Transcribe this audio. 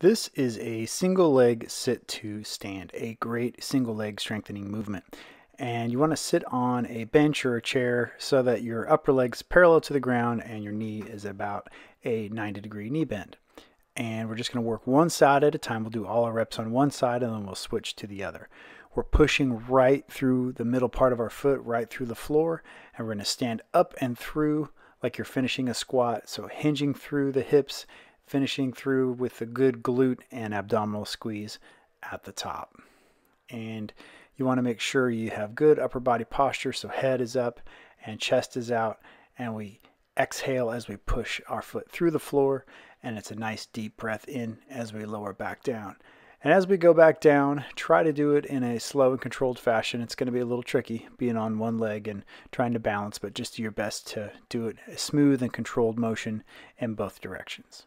This is a single leg sit to stand, a great single leg strengthening movement. And you want to sit on a bench or a chair so that your upper leg's parallel to the ground and your knee is about a 90 degree knee bend. And we're just going to work one side at a time. We'll do all our reps on one side and then we'll switch to the other. We're pushing right through the middle part of our foot, right through the floor, and we're going to stand up and through like you're finishing a squat. So hinging through the hips finishing through with a good glute and abdominal squeeze at the top. And you want to make sure you have good upper body posture, so head is up and chest is out, and we exhale as we push our foot through the floor, and it's a nice deep breath in as we lower back down. And as we go back down, try to do it in a slow and controlled fashion. It's going to be a little tricky being on one leg and trying to balance, but just do your best to do it a smooth and controlled motion in both directions.